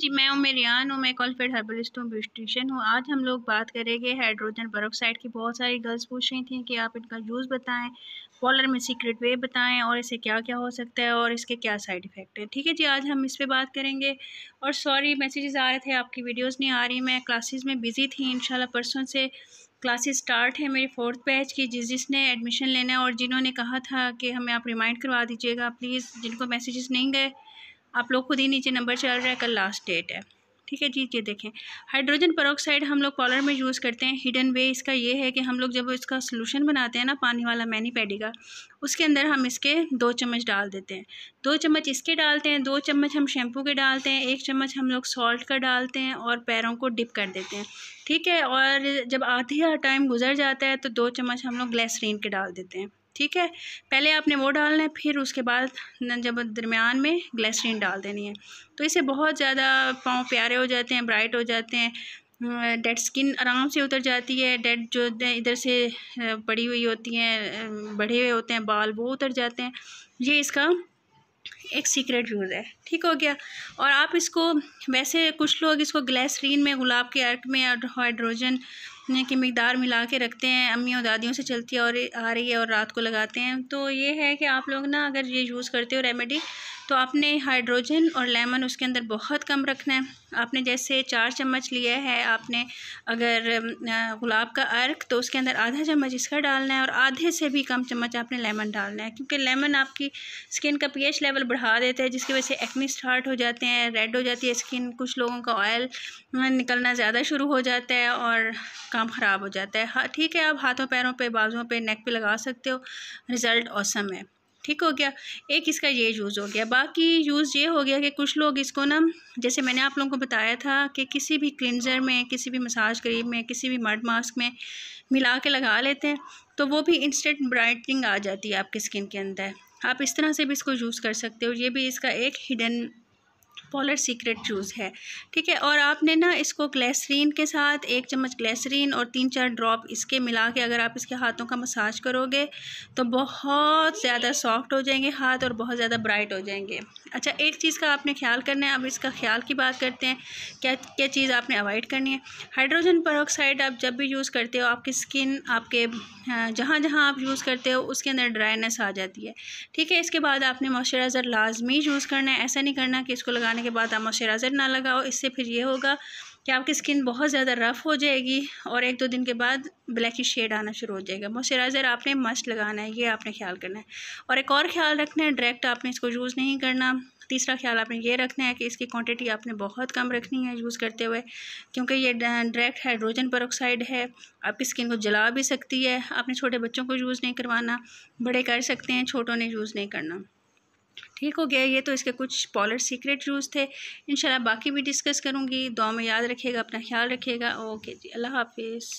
जी मैं हूँ मेरियान हूँ मैं क्वालिफाइड हर्बलिस्ट हूँ ब्यूटिशियन हूँ आज हम लोग बात करेंगे हाइड्रोजन बरोक्साइड की बहुत सारी गर्ल्स पूछ रही थी कि आप इनका यूज़ बताएं पॉलर में सीक्रेट वे बताएं और इसे क्या क्या हो सकता है और इसके क्या साइड इफ़ेक्ट हैं ठीक है जी आज हम इस पर बात करेंगे और सॉरी मैसेजेस आ रहे थे आपकी वीडियोज़ नहीं आ रही मैं क्लासेज में बिज़ी थी इन परसों से क्लासेस स्टार्ट है मेरी फोर्थ बैच की जिस जिसने एडमिशन लेना है और जिन्होंने कहा था कि हमें आप रिमाइंड करवा दीजिएगा प्लीज़ जिनको मैसेजेस नहीं गए आप लोग खुद ही नीचे नंबर चल रहा है कल लास्ट डेट है ठीक है जी ये देखें हाइड्रोजन परोक्साइड हम लोग कॉलर में यूज़ करते हैं हिडन वे इसका ये है कि हम लोग जब इसका सोलूशन बनाते हैं ना पानी वाला मैनी पैडी का उसके अंदर हम इसके दो चम्मच डाल देते हैं दो चम्मच इसके डालते हैं दो चम्मच हम शैम्पू के डालते हैं एक चम्मच हम लोग सॉल्ट का डालते हैं और पैरों को डिप कर देते हैं ठीक है और जब आधा टाइम गुजर जाता है तो दो चम्मच हम लोग ग्लैसरीन के डाल देते हैं ठीक है पहले आपने वो डालना है फिर उसके बाद जब दरमियान में ग्लैसरीन डाल देनी है तो इससे बहुत ज़्यादा पाँव प्यारे हो जाते हैं ब्राइट हो जाते हैं डेड स्किन आराम से उतर जाती है डेड जो इधर से बड़ी हुई होती हैं बढ़े हुए होते हैं बाल वो उतर जाते हैं ये इसका एक सीक्रेट यूज़ है ठीक हो गया और आप इसको वैसे कुछ लोग इसको ग्लैसरीन में गुलाब के अर्क में हाइड्रोजन की मकदार मिला के रखते हैं अम्मी और दादियों से चलती है और आ रही है और रात को लगाते हैं तो ये है कि आप लोग ना अगर ये यूज़ करते हो रेमेडी तो आपने हाइड्रोजन और लेमन उसके अंदर बहुत कम रखना है आपने जैसे चार चम्मच लिया है आपने अगर गुलाब का अर्क तो उसके अंदर आधा चम्मच इसका डालना है और आधे से भी कम चम्मच आपने लेमन डालना है क्योंकि लेमन आपकी स्किन का पीएच लेवल बढ़ा देता है जिसकी वजह से एक्नी स्टार्ट हो जाते हैं रेड हो जाती है स्किन कुछ लोगों का ऑयल निकलना ज़्यादा शुरू हो जाता है और काम ख़राब हो जाता है हाँ, ठीक है आप हाथों पैरों पर बाज़ों बाजुओं पर नेक पर लगा सकते हो रिज़ल्ट औसम है ठीक हो गया एक इसका ये यूज़ हो गया बाकी यूज़ ये हो गया कि कुछ लोग इसको ना जैसे मैंने आप लोगों को बताया था कि किसी भी क्लिनज़र में किसी भी मसाज क्रीम में किसी भी मर्ड मास्क में मिला के लगा लेते हैं तो वो भी इंस्टेंट ब्राइटनिंग आ जाती है आपकी स्किन के अंदर आप इस तरह से भी इसको यूज़ कर सकते हो ये भी इसका एक हिडन पॉलर सीक्रेट जूस है ठीक है और आपने ना इसको ग्लेसरीन के साथ एक चम्मच ग्लेसरीन और तीन चार ड्रॉप इसके मिला के अगर आप इसके हाथों का मसाज करोगे तो बहुत ज़्यादा सॉफ्ट हो जाएंगे हाथ और बहुत ज़्यादा ब्राइट हो जाएंगे अच्छा एक चीज़ का आपने ख्याल करना है अब इसका ख्याल की बात करते हैं क्या क्या चीज़ आपने अवॉइड करनी है हाइड्रोजन पर आप जब भी यूज़ करते हो आपकी स्किन आपके जहाँ जहाँ आप यूज़ करते हो उसके अंदर ड्राइनेस आ जाती है ठीक है इसके बाद आपने मॉइस्चराइज़र लाजमी यूज़ करना है ऐसा नहीं करना कि इसको लगाना लगाने के बाद आप मॉइस्चराइज़र ना लगाओ इससे फिर ये होगा कि आपकी स्किन बहुत ज़्यादा रफ़ हो जाएगी और एक दो दिन के बाद ब्लैक शेड आना शुरू हो जाएगा मॉइस्चराइज़र आपने मस्ट लगाना है ये आपने ख्याल करना है और एक और ख्याल रखना है डायरेक्ट आपने इसको यूज़ नहीं करना तीसरा ख्याल आपने ये रखना है कि इसकी क्वांटिटी आपने बहुत कम रखनी है यूज़ करते हुए क्योंकि ये डायरेक्ट हाइड्रोजन पर है आपकी स्किन को जला भी सकती है आपने छोटे बच्चों को यूज़ नहीं करवाना बड़े कर सकते हैं छोटों ने यूज़ नहीं करना ठीक हो गया ये तो इसके कुछ पॉलर सीक्रेट रूज़ थे इंशाल्लाह बाकी भी डिस्कस करूँगी दुआ में याद रखिएगा अपना ख्याल रखिएगा ओके जी अल्लाह हाफिज़